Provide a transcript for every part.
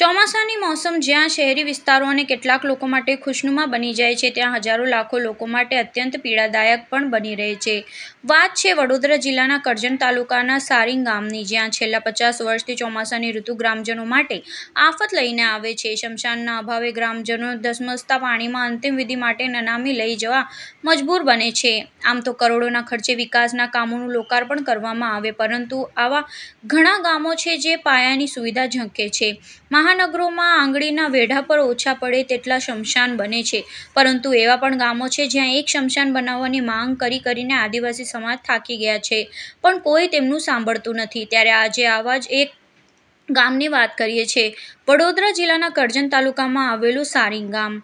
ચોમાસાની મોસમ જ્યાં શહેરી વિસ્તારો અને કેટલાક લોકો માટે ખુશનુમા બની જાય છે ત્યાં હજારો લાખો લોકો માટે અત્યંત પીડાદાયક પણ બની રહે છે વાત છે વડોદરા જિલ્લાના કરજણ તાલુકાના સારીંગ ગામની જ્યાં છેલ્લા પચાસ વર્ષથી ચોમાસાની ઋતુ ગ્રામજનો માટે આફત લઈને આવે છે શમશાનના અભાવે ગ્રામજનો ધસમસતા પાણીમાં અંતિમ વિધિ માટે નનામી લઈ જવા મજબૂર બને છે આમ તો કરોડોના ખર્ચે વિકાસના કામોનું લોકાર્પણ કરવામાં આવે પરંતુ આવા ઘણા ગામો છે જે પાયાની સુવિધા ઝંકે છે મહા મહાનગરોમાં આંગળીના વેઢા પર ઓછા પડે તેટલા શમશાન બને છે પરંતુ એવા પણ ગામો છે જ્યાં એક શમશાન બનાવવાની માંગ કરી કરીને આદિવાસી સમાજ થાકી ગયા છે પણ કોઈ તેમનું સાંભળતું નથી ત્યારે આજે આવા જ એક ગામની વાત કરીએ છીએ વડોદરા જિલ્લાના કરજણ તાલુકામાં આવેલું સારીંગ ગામ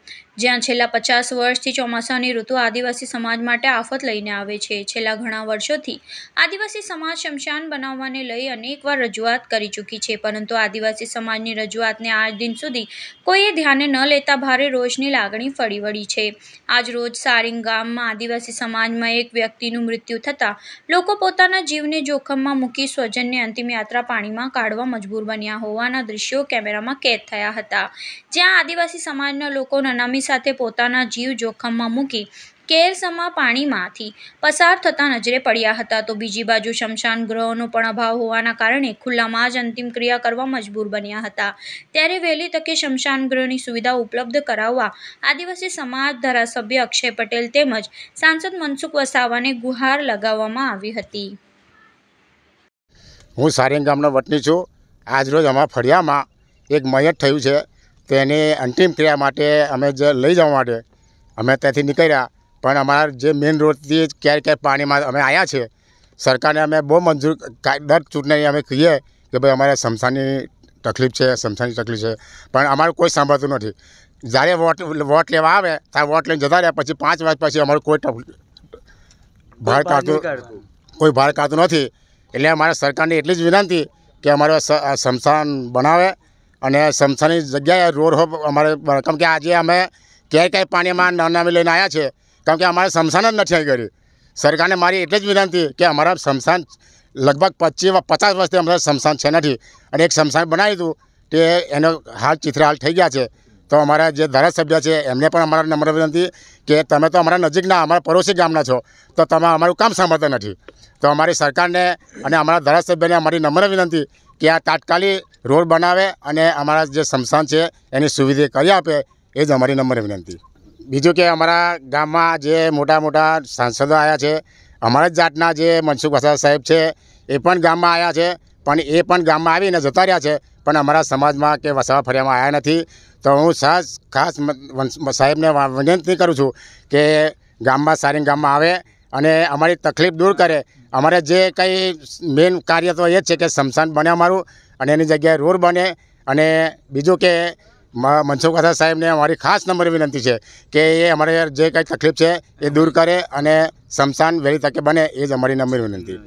જ્યાં છેલ્લા પચાસ વર્ષથી ચોમાસાની ઋતુ આદિવાસી સમાજ માટે આફત લઈને આવે છે છેલ્લા ઘણા વર્ષોથી આદિવાસી સમાજ શમશાન બનાવવાને લઈ અનેકવાર રજૂઆત કરી ચૂકી છે પરંતુ આદિવાસી સમાજની રજૂઆતને આજ દિન સુધી કોઈએ ધ્યાને ન લેતા ભારે રોષની લાગણી ફળી વળી છે આજ રોજ સારિંગ ગામમાં આદિવાસી સમાજમાં એક વ્યક્તિનું મૃત્યુ થતાં લોકો પોતાના જીવને જોખમમાં મૂકી સ્વજનને અંતિમ યાત્રા પાણીમાં કાઢવા મજબૂર બન્યા હોવાના દ્રશ્યો કેમેરામાં કેદ થયા હતા જ્યાં આદિવાસી સમાજના લોકો નનામી સાથે પોતાના જીવ જોખમમાં મૂકી કેરસમા પાણીમાંથી પસાર થતા નજરે પડ્યા હતા તો બીજી બાજુ શમશાન ગ્રહોનો પણ અભાવ હોવાના કારણે ખુલ્લામાં જ અંતિમ ક્રિયા કરવા મજબૂર બન્યા હતા ત્યારે વહેલી તકે શમશાન ગ્રહની સુવિધા ઉપલબ્ધ કરાવવા આદિવાસી સમાજ ધારાસભ્ય અક્ષય પટેલ તેમજ સાંસદ મનસુખ વસાવાને ગુહાર લગાવવામાં આવી હતી હું સારેંગ ગામનો વતની છું આજરોજ અમારા ફળિયામાં એક મયત થયું છે તેની અંતિમ ક્રિયા માટે અમે જે લઈ જવા માટે અમે ત્યાંથી નીકળ્યા પણ અમારા જે મેઇન રોડથી ક્યારેક ક્યારેક પાણીમાં અમે આવ્યા છીએ સરકારને અમે બહુ મંજૂર દર ચૂંટણી અમે કહીએ કે ભાઈ અમારે સમસાની તકલીફ છે સમસાની તકલીફ છે પણ અમારું કોઈ સાંભળતું નથી જ્યારે વોટ વોટ લેવા આવે ત્યારે વોટ લઈને જતા રહ્યા પછી પાંચ વર્ષ પછી અમારું કોઈ ભાર કાઢતું કોઈ ભાર કાઢતું નથી એટલે અમારા સરકારની એટલી જ વિનંતી કે અમારો સમસાન બનાવે અને સમસાની જગ્યાએ રોડ હોપ અમારે કેમ કે આજે અમે ક્યાંય ક્યાંય પાણીમાં નામે લઈને આવ્યા છે કેમ કે અમારે સમસાન જ નથી આવી ગયું સરકારને મારી એટલી જ વિનંતી કે અમારા સમસાન લગભગ પચીસ પચાસ વર્ષથી અમારા સમસાન છે નથી અને એક સમસાન બનાવ્યું હતું તે એનો હાલ ચિત્ર હાલ થઈ ગયા છે તો અમારા જે ધારાસભ્ય છે એમને પણ અમારા નમ્ર વિનંતી કે તમે તો અમારા નજીકના અમારા પડોશી ગામના છો તો તમે અમારું કામ સાંભળતા નથી તો અમારી સરકારને અને અમારા ધારાસભ્યને અમારી નમ્ર વિનંતી કે આ તાત્કાલિક રોડ બનાવે અને અમારા જે સ્મશાન છે એની સુવિધા કરી આપે એ જ અમારી નમ્ર વિનંતી બીજું કે અમારા ગામમાં જે મોટા મોટા સાંસદો આવ્યા છે અમારા જ જાતના જે મનસુખ વસાવા સાહેબ છે એ પણ ગામમાં આવ્યા છે પણ એ પણ ગામમાં આવીને જતા રહ્યા છે પણ અમારા સમાજમાં કે વસાવા ફર્યામાં આવ્યા નથી તો હું ખાસ ખાસ સાહેબને વિનંતી કરું છું કે ગામમાં સારીન ગામમાં આવે અને અમારી તકલીફ દૂર કરે અમારે જે કંઈ મેઇન કાર્ય તો એ જ છે કે શમશાન બને અમારું અને એની જગ્યાએ રોડ બને અને બીજું કે મનસુખવાસા સાહેબને અમારી ખાસ નંબર વિનંતી છે કે એ અમારે જે કંઈ તકલીફ છે એ દૂર કરે અને શમશાન વહેલી તકે બને એ જ અમારી નંબર વિનંતી